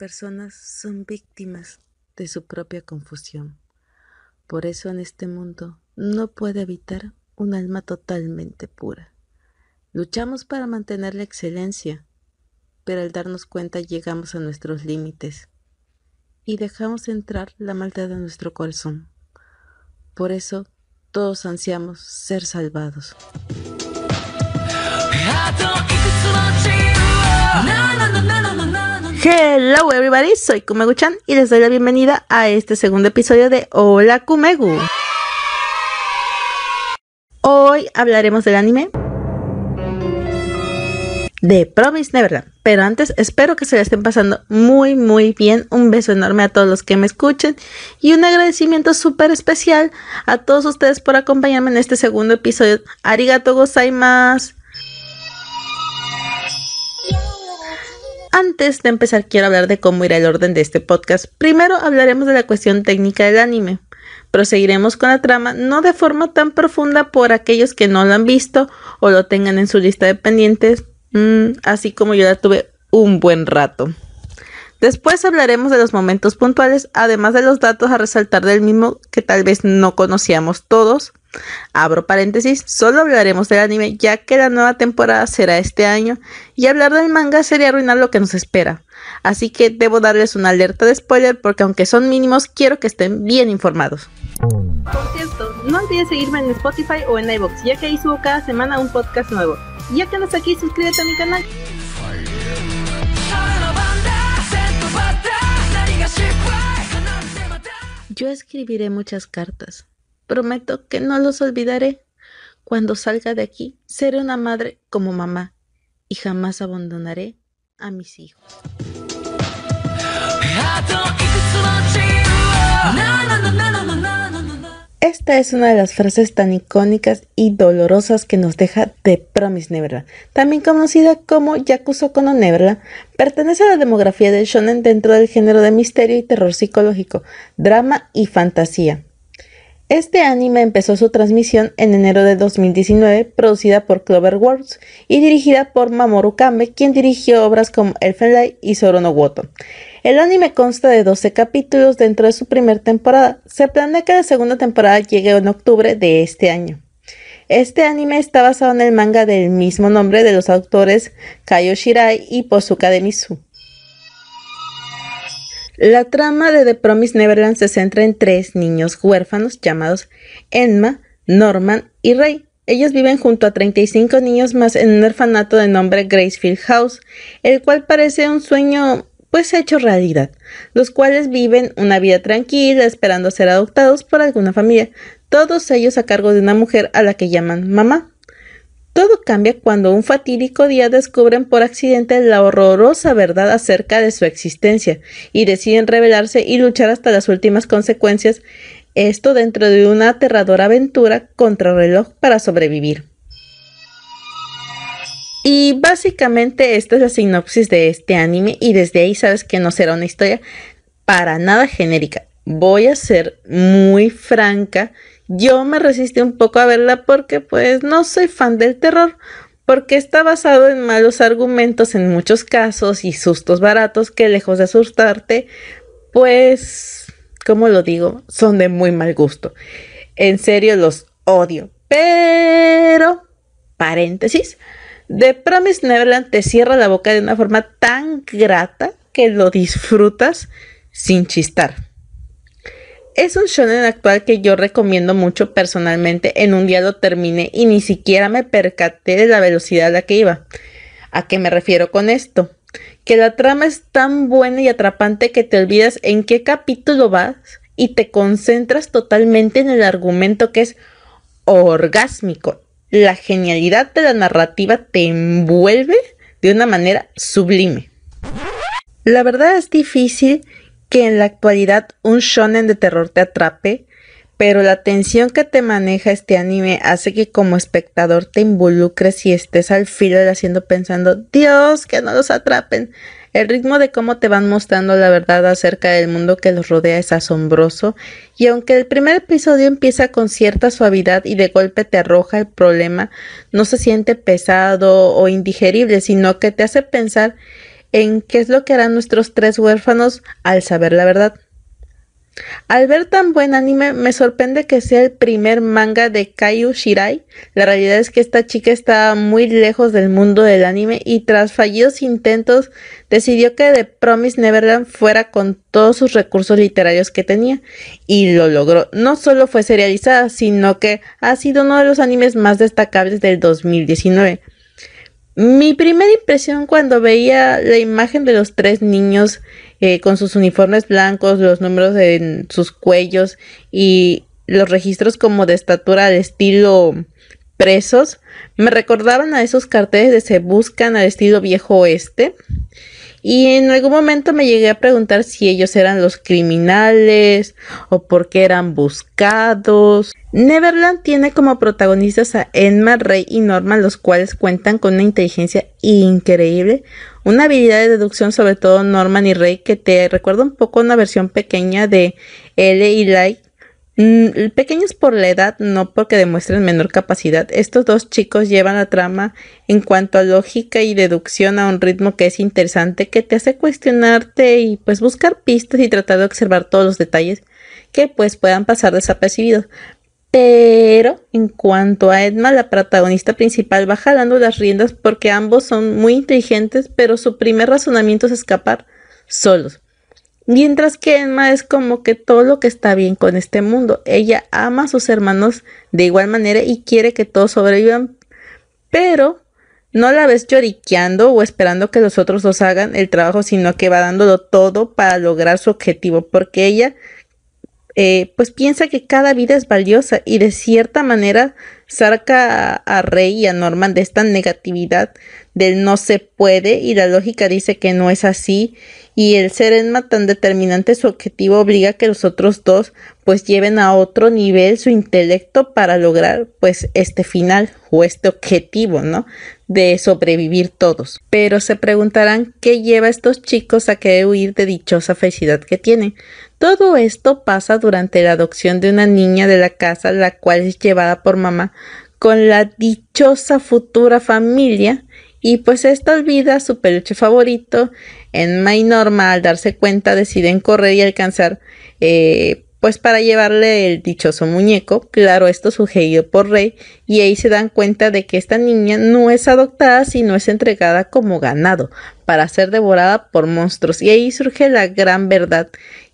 personas son víctimas de su propia confusión. Por eso en este mundo no puede evitar un alma totalmente pura. Luchamos para mantener la excelencia, pero al darnos cuenta llegamos a nuestros límites y dejamos entrar la maldad a nuestro corazón. Por eso todos ansiamos ser salvados. Hello everybody, soy kumegu y les doy la bienvenida a este segundo episodio de Hola Kumegu. Hoy hablaremos del anime de Promise Neverland. Pero antes, espero que se la estén pasando muy, muy bien. Un beso enorme a todos los que me escuchen y un agradecimiento súper especial a todos ustedes por acompañarme en este segundo episodio. Arigato gozaimasu. antes de empezar quiero hablar de cómo irá el orden de este podcast. Primero hablaremos de la cuestión técnica del anime. Proseguiremos con la trama, no de forma tan profunda por aquellos que no la han visto o lo tengan en su lista de pendientes, mm, así como yo la tuve un buen rato. Después hablaremos de los momentos puntuales, además de los datos a resaltar del mismo que tal vez no conocíamos todos, Abro paréntesis, solo hablaremos del anime ya que la nueva temporada será este año y hablar del manga sería arruinar lo que nos espera. Así que debo darles una alerta de spoiler porque aunque son mínimos quiero que estén bien informados. Por cierto, no olvides seguirme en Spotify o en iVoox ya que ahí subo cada semana un podcast nuevo. ya que no estás aquí, suscríbete a mi canal. Yo escribiré muchas cartas Prometo que no los olvidaré. Cuando salga de aquí, seré una madre como mamá y jamás abandonaré a mis hijos. Esta es una de las frases tan icónicas y dolorosas que nos deja The Promise Neverland, también conocida como Yakuza Kono Neverland. Pertenece a la demografía de shonen dentro del género de misterio y terror psicológico, drama y fantasía. Este anime empezó su transmisión en enero de 2019, producida por Clover Cloverworks y dirigida por Mamoru Kame, quien dirigió obras como Elfenlight y Soro no El anime consta de 12 capítulos dentro de su primera temporada. Se planea que la segunda temporada llegue en octubre de este año. Este anime está basado en el manga del mismo nombre de los autores Kayo Shirai y Posuka de Mizu. La trama de The Promise Neverland se centra en tres niños huérfanos llamados Emma, Norman y Ray. Ellos viven junto a 35 niños más en un orfanato de nombre Gracefield House, el cual parece un sueño pues hecho realidad, los cuales viven una vida tranquila esperando ser adoptados por alguna familia, todos ellos a cargo de una mujer a la que llaman mamá. Todo cambia cuando un fatídico día descubren por accidente la horrorosa verdad acerca de su existencia y deciden rebelarse y luchar hasta las últimas consecuencias, esto dentro de una aterradora aventura contrarreloj para sobrevivir. Y básicamente esta es la sinopsis de este anime y desde ahí sabes que no será una historia para nada genérica. Voy a ser muy franca yo me resistí un poco a verla porque pues no soy fan del terror, porque está basado en malos argumentos en muchos casos y sustos baratos que lejos de asustarte, pues, como lo digo, son de muy mal gusto. En serio los odio. Pero, paréntesis, The Promise Neverland te cierra la boca de una forma tan grata que lo disfrutas sin chistar. Es un shonen actual que yo recomiendo mucho personalmente. En un día lo terminé y ni siquiera me percaté de la velocidad a la que iba. ¿A qué me refiero con esto? Que la trama es tan buena y atrapante que te olvidas en qué capítulo vas y te concentras totalmente en el argumento que es orgásmico. La genialidad de la narrativa te envuelve de una manera sublime. La verdad es difícil que en la actualidad un shonen de terror te atrape, pero la tensión que te maneja este anime hace que como espectador te involucres y estés al filo del asiento pensando, Dios, que no los atrapen. El ritmo de cómo te van mostrando la verdad acerca del mundo que los rodea es asombroso, y aunque el primer episodio empieza con cierta suavidad y de golpe te arroja el problema, no se siente pesado o indigerible, sino que te hace pensar en qué es lo que harán nuestros tres huérfanos al saber la verdad. Al ver tan buen anime, me sorprende que sea el primer manga de Kaiu Shirai. La realidad es que esta chica está muy lejos del mundo del anime y tras fallidos intentos decidió que The Promise Neverland fuera con todos sus recursos literarios que tenía y lo logró. No solo fue serializada, sino que ha sido uno de los animes más destacables del 2019. Mi primera impresión cuando veía la imagen de los tres niños eh, con sus uniformes blancos, los números en sus cuellos y los registros como de estatura al estilo presos, me recordaban a esos carteles de se buscan al estilo viejo oeste. Y en algún momento me llegué a preguntar si ellos eran los criminales o por qué eran buscados. Neverland tiene como protagonistas a Emma, Rey y Norman, los cuales cuentan con una inteligencia increíble, una habilidad de deducción, sobre todo Norman y Rey, que te recuerda un poco a una versión pequeña de L y Light Mm, pequeños por la edad, no porque demuestren menor capacidad, estos dos chicos llevan la trama en cuanto a lógica y deducción a un ritmo que es interesante, que te hace cuestionarte y pues buscar pistas y tratar de observar todos los detalles que pues puedan pasar desapercibidos. Pero en cuanto a Edma, la protagonista principal va jalando las riendas porque ambos son muy inteligentes, pero su primer razonamiento es escapar solos. Mientras que Emma es como que todo lo que está bien con este mundo. Ella ama a sus hermanos de igual manera y quiere que todos sobrevivan, pero no la ves lloriqueando o esperando que los otros dos hagan el trabajo, sino que va dándolo todo para lograr su objetivo, porque ella eh, pues piensa que cada vida es valiosa y de cierta manera saca a, Rey y a Norman de esta negatividad del no se puede y la lógica dice que no es así y el ser Enma tan determinante su objetivo obliga a que los otros dos pues lleven a otro nivel su intelecto para lograr pues este final o este objetivo, ¿no? De sobrevivir todos. Pero se preguntarán qué lleva a estos chicos a que huir de dichosa felicidad que tienen. Todo esto pasa durante la adopción de una niña de la casa, la cual es llevada por mamá con la dichosa futura familia y pues esta olvida su peluche favorito. En May Norma, al darse cuenta, deciden correr y alcanzar, eh, pues para llevarle el dichoso muñeco. Claro, esto sugerido por Rey, y ahí se dan cuenta de que esta niña no es adoptada, sino es entregada como ganado para ser devorada por monstruos. Y ahí surge la gran verdad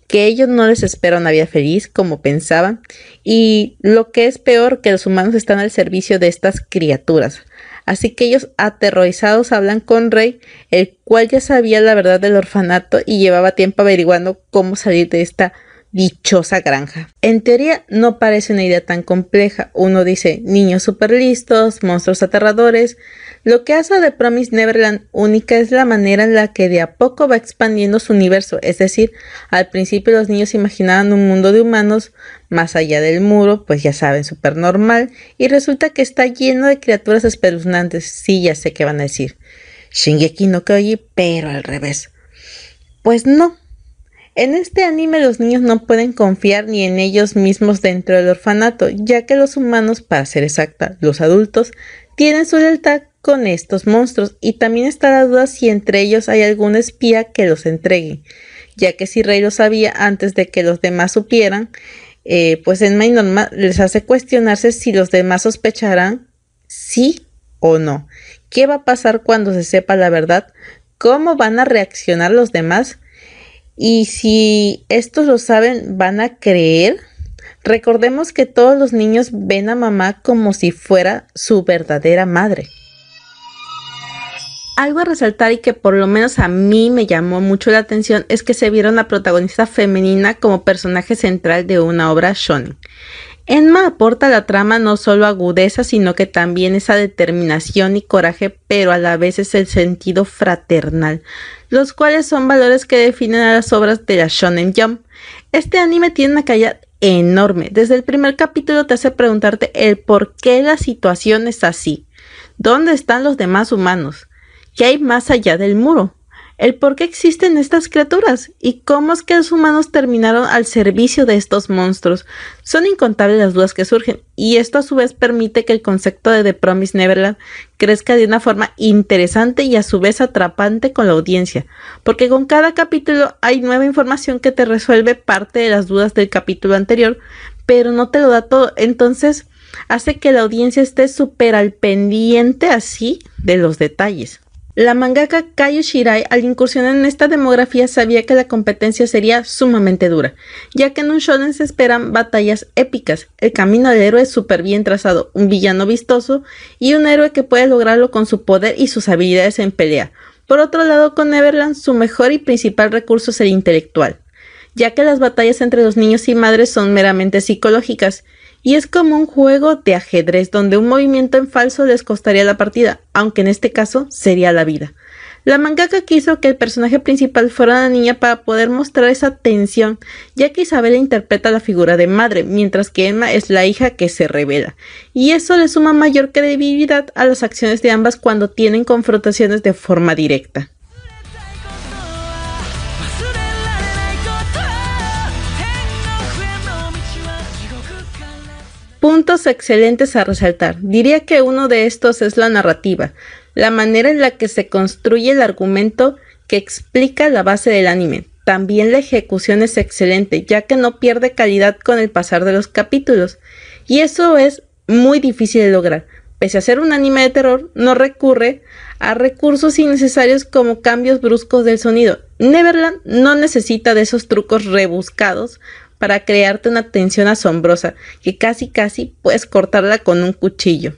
que ellos no les esperan una vida feliz como pensaban y lo que es peor que los humanos están al servicio de estas criaturas. Así que ellos aterrorizados hablan con Rey, el cual ya sabía la verdad del orfanato y llevaba tiempo averiguando cómo salir de esta dichosa granja. En teoría no parece una idea tan compleja. Uno dice niños super listos, monstruos aterradores, lo que hace de Promise Neverland única es la manera en la que de a poco va expandiendo su universo, es decir, al principio los niños imaginaban un mundo de humanos más allá del muro, pues ya saben, súper normal, y resulta que está lleno de criaturas espeluznantes, sí, ya sé que van a decir. Shingeki no Kyoji, pero al revés. Pues no. En este anime los niños no pueden confiar ni en ellos mismos dentro del orfanato, ya que los humanos, para ser exacta, los adultos, tienen su lealtad con estos monstruos y también está la duda si entre ellos hay algún espía que los entregue, ya que si Rey lo sabía antes de que los demás supieran, eh, pues en más Normal les hace cuestionarse si los demás sospecharán sí o no. ¿Qué va a pasar cuando se sepa la verdad? ¿Cómo van a reaccionar los demás? Y si estos lo saben, ¿van a creer? Recordemos que todos los niños ven a mamá como si fuera su verdadera madre algo a resaltar y que por lo menos a mí me llamó mucho la atención es que se vieron la protagonista femenina como personaje central de una obra shonen. Enma aporta a la trama no solo agudeza, sino que también esa determinación y coraje, pero a la vez es el sentido fraternal, los cuales son valores que definen a las obras de la Shonen Jump. Este anime tiene una calidad enorme. Desde el primer capítulo te hace preguntarte el por qué la situación es así. ¿Dónde están los demás humanos? ¿Qué hay más allá del muro, el por qué existen estas criaturas y cómo es que los humanos terminaron al servicio de estos monstruos. Son incontables las dudas que surgen y esto a su vez permite que el concepto de The Promise Neverland crezca de una forma interesante y a su vez atrapante con la audiencia, porque con cada capítulo hay nueva información que te resuelve parte de las dudas del capítulo anterior, pero no te lo da todo. Entonces hace que la audiencia esté súper al pendiente así de los detalles. La mangaka Kayo Shirai al incursionar en esta demografía sabía que la competencia sería sumamente dura, ya que en un shonen se esperan batallas épicas, el camino del héroe súper bien trazado, un villano vistoso y un héroe que puede lograrlo con su poder y sus habilidades en pelea. Por otro lado, con Neverland su mejor y principal recurso es el intelectual, ya que las batallas entre los niños y madres son meramente psicológicas, y es como un juego de ajedrez donde un movimiento en falso les costaría la partida, aunque en este caso sería la vida. La mangaka quiso que el personaje principal fuera una niña para poder mostrar esa tensión, ya que Isabela interpreta la figura de madre, mientras que Emma es la hija que se revela, y eso le suma mayor credibilidad a las acciones de ambas cuando tienen confrontaciones de forma directa. Puntos excelentes a resaltar. Diría que uno de estos es la narrativa, la manera en la que se construye el argumento que explica la base del anime. También la ejecución es excelente, ya que no pierde calidad con el pasar de los capítulos. Y eso es muy difícil de lograr. Pese a ser un anime de terror, no recurre a recursos innecesarios como cambios bruscos del sonido. Neverland no necesita de esos trucos rebuscados para crearte una tensión asombrosa que casi casi puedes cortarla con un cuchillo.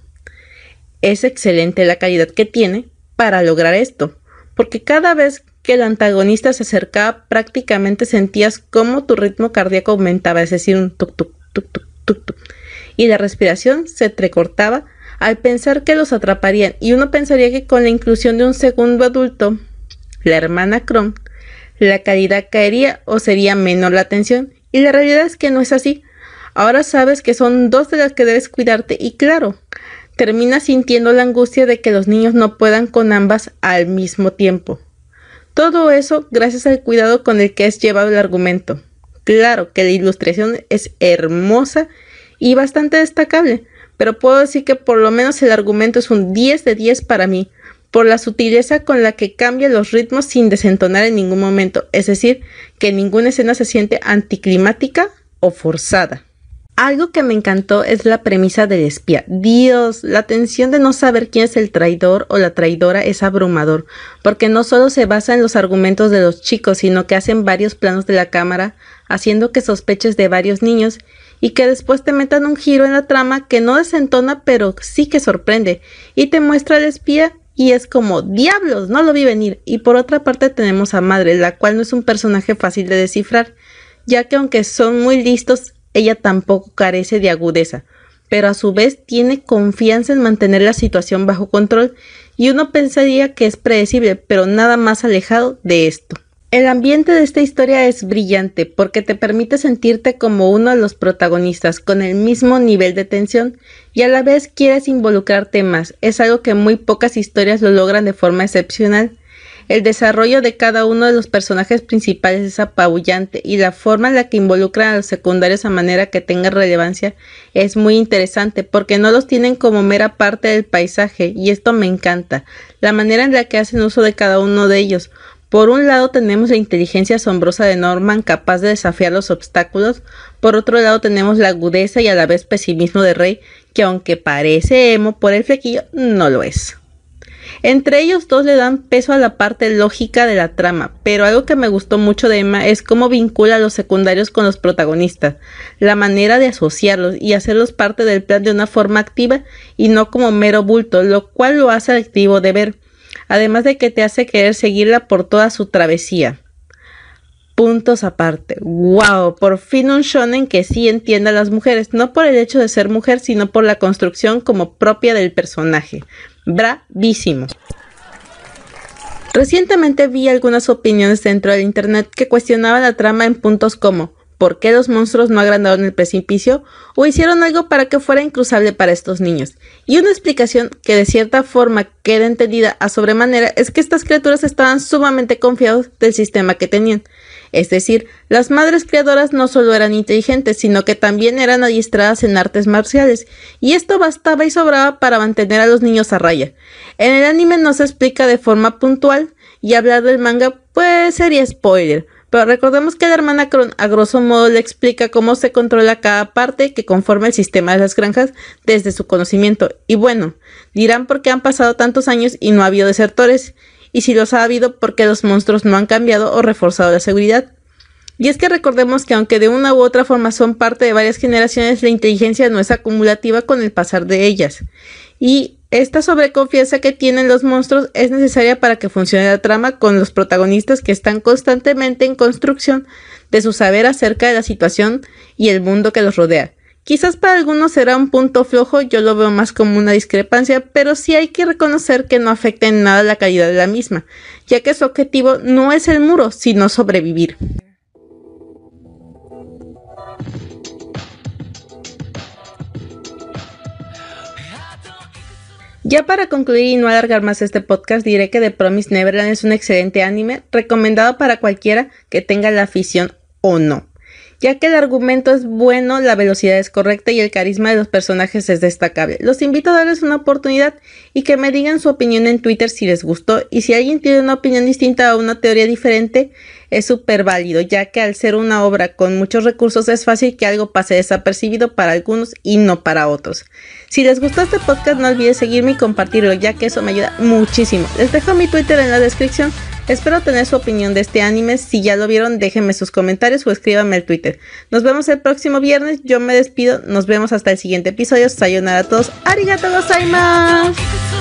Es excelente la calidad que tiene para lograr esto, porque cada vez que el antagonista se acercaba prácticamente sentías cómo tu ritmo cardíaco aumentaba, es decir, un tuk tuk tuk tuk tuk, y la respiración se entrecortaba al pensar que los atraparían y uno pensaría que con la inclusión de un segundo adulto, la hermana Kron, la calidad caería o sería menor la tensión y la realidad es que no es así. Ahora sabes que son dos de las que debes cuidarte y claro, terminas sintiendo la angustia de que los niños no puedan con ambas al mismo tiempo. Todo eso gracias al cuidado con el que has llevado el argumento. Claro que la ilustración es hermosa y bastante destacable, pero puedo decir que por lo menos el argumento es un 10 de 10 para mí por la sutileza con la que cambia los ritmos sin desentonar en ningún momento, es decir, que ninguna escena se siente anticlimática o forzada. Algo que me encantó es la premisa del espía. Dios, la tensión de no saber quién es el traidor o la traidora es abrumador, porque no solo se basa en los argumentos de los chicos, sino que hacen varios planos de la cámara, haciendo que sospeches de varios niños y que después te metan un giro en la trama que no desentona pero sí que sorprende y te muestra al espía y es como diablos, no lo vi venir. Y por otra parte tenemos a Madre, la cual no es un personaje fácil de descifrar, ya que aunque son muy listos, ella tampoco carece de agudeza, pero a su vez tiene confianza en mantener la situación bajo control y uno pensaría que es predecible, pero nada más alejado de esto. El ambiente de esta historia es brillante porque te permite sentirte como uno de los protagonistas con el mismo nivel de tensión y a la vez quieres involucrarte más. Es algo que muy pocas historias lo logran de forma excepcional. El desarrollo de cada uno de los personajes principales es apabullante y la forma en la que involucran a los secundarios a manera que tenga relevancia es muy interesante porque no los tienen como mera parte del paisaje y esto me encanta, la manera en la que hacen uso de cada uno de ellos, por un lado tenemos la inteligencia asombrosa de Norman capaz de desafiar los obstáculos, por otro lado tenemos la agudeza y a la vez pesimismo de Rey, que aunque parece emo por el flequillo, no lo es. Entre ellos dos le dan peso a la parte lógica de la trama, pero algo que me gustó mucho de Emma es cómo vincula a los secundarios con los protagonistas, la manera de asociarlos y hacerlos parte del plan de una forma activa y no como mero bulto, lo cual lo hace activo de ver además de que te hace querer seguirla por toda su travesía. Puntos aparte. ¡Wow! Por fin un shonen que sí entienda a las mujeres, no por el hecho de ser mujer, sino por la construcción como propia del personaje. Bravísimo. Recientemente vi algunas opiniones dentro del internet que cuestionaban la trama en puntos como por qué los monstruos no agrandaron el precipicio o hicieron algo para que fuera incruzable para estos niños. Y una explicación que de cierta forma queda entendida a sobremanera es que estas criaturas estaban sumamente confiados del sistema que tenían. Es decir, las madres criadoras no solo eran inteligentes, sino que también eran adiestradas en artes marciales, y esto bastaba y sobraba para mantener a los niños a raya. En el anime no se explica de forma puntual, y hablar del manga pues sería spoiler, pero recordemos que la hermana Cron a grosso modo le explica cómo se controla cada parte que conforma el sistema de las granjas desde su conocimiento. Y bueno, dirán por qué han pasado tantos años y no ha habido desertores, y si los ha habido, por qué los monstruos no han cambiado o reforzado la seguridad. Y es que recordemos que aunque de una u otra forma son parte de varias generaciones, la inteligencia no es acumulativa con el pasar de ellas. Y esta sobreconfianza que tienen los monstruos es necesaria para que funcione la trama con los protagonistas que están constantemente en construcción de su saber acerca de la situación y el mundo que los rodea. Quizás para algunos será un punto flojo, yo lo veo más como una discrepancia, pero sí hay que reconocer que no afecta en nada la calidad de la misma, ya que su objetivo no es el muro, sino sobrevivir. Ya para concluir y no alargar más este podcast, diré que The Promise Neverland es un excelente anime recomendado para cualquiera que tenga la afición o no ya que el argumento es bueno, la velocidad es correcta y el carisma de los personajes es destacable. Los invito a darles una oportunidad y que me digan su opinión en Twitter si les gustó y si alguien tiene una opinión distinta o una teoría diferente, es súper válido, ya que al ser una obra con muchos recursos es fácil que algo pase desapercibido para algunos y no para otros. Si les gustó este podcast no olviden seguirme y compartirlo, ya que eso me ayuda muchísimo. Les dejo mi Twitter en la descripción Espero tener su opinión de este anime. Si ya lo vieron, déjenme sus comentarios o escríbanme al Twitter. Nos vemos el próximo viernes. Yo me despido. Nos vemos hasta el siguiente episodio. Sayonara a todos. arigatou gozaimasu.